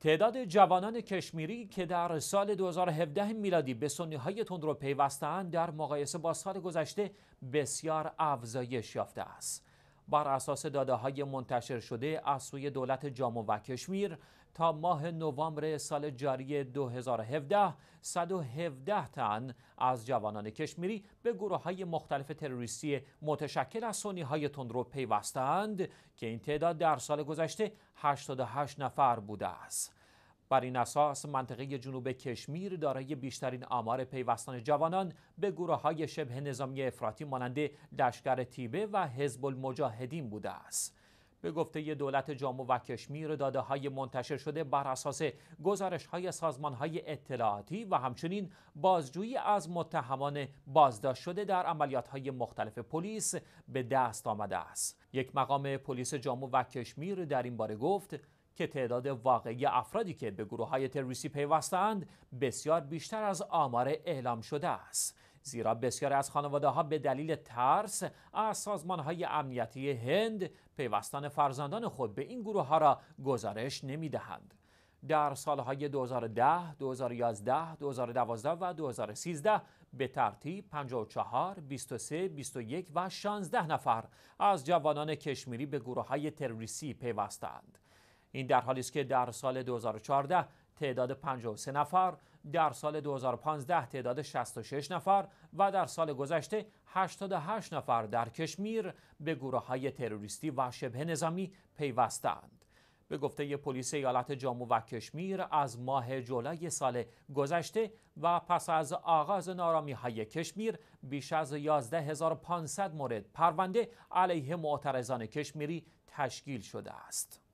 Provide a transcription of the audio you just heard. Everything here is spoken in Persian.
تعداد جوانان کشمیری که در سال 2017 میلادی به سنی های تندرو پیوستند در مقایسه با سال گذشته بسیار افزایش یافته است. بر اساس داده های منتشر شده از سوی دولت جامو و کشمیر تا ماه نوامبر سال جاری 2017 117 تن از جوانان کشمیری به گروه های مختلف تروریستی متشکل از سونی های تندرو پیوستند که این تعداد در سال گذشته 88 نفر بوده است بر این اساس منطقه جنوب کشمیر دارای بیشترین آمار پیوستان جوانان به گروه های شبه نظامی افراطی مانند لشکر تیبه و حزب المجاهدین بوده است به گفته دولت جامو و کشمیر داده های منتشر شده بر اساس گزارش های سازمان های اطلاعاتی و همچنین بازجویی از متهمان بازداشت شده در عملیات های مختلف پلیس به دست آمده است یک مقام پلیس جامو و کشمیر در این باره گفت که تعداد واقعی افرادی که به گروه های تروریستی پیوستند بسیار بیشتر از آمار اعلام شده است زیرا بسیاری از خانواده ها به دلیل ترس از سازمان های امنیتی هند پیوستن فرزندان خود به این گروه ها را گزارش نمی دهند. در سالهای 2010, 2011, 2012 و 2013 به ترتیب 54, 23, 21 و 16 نفر از جوانان کشمیری به گروه های تروریستی پیوستند. این در حالی است که در سال 2014 تعداد 53 نفر در سال 2015 تعداد 66 نفر و در سال گذشته 88 نفر در کشمیر به گروه های تروریستی و شبه نظامی پیوستند. به گفته پلیس ایالت جامو و کشمیر از ماه جولای سال گذشته و پس از آغاز نارامی های کشمیر بیش از 11500 مورد پرونده علیه معترضان کشمیری تشکیل شده است.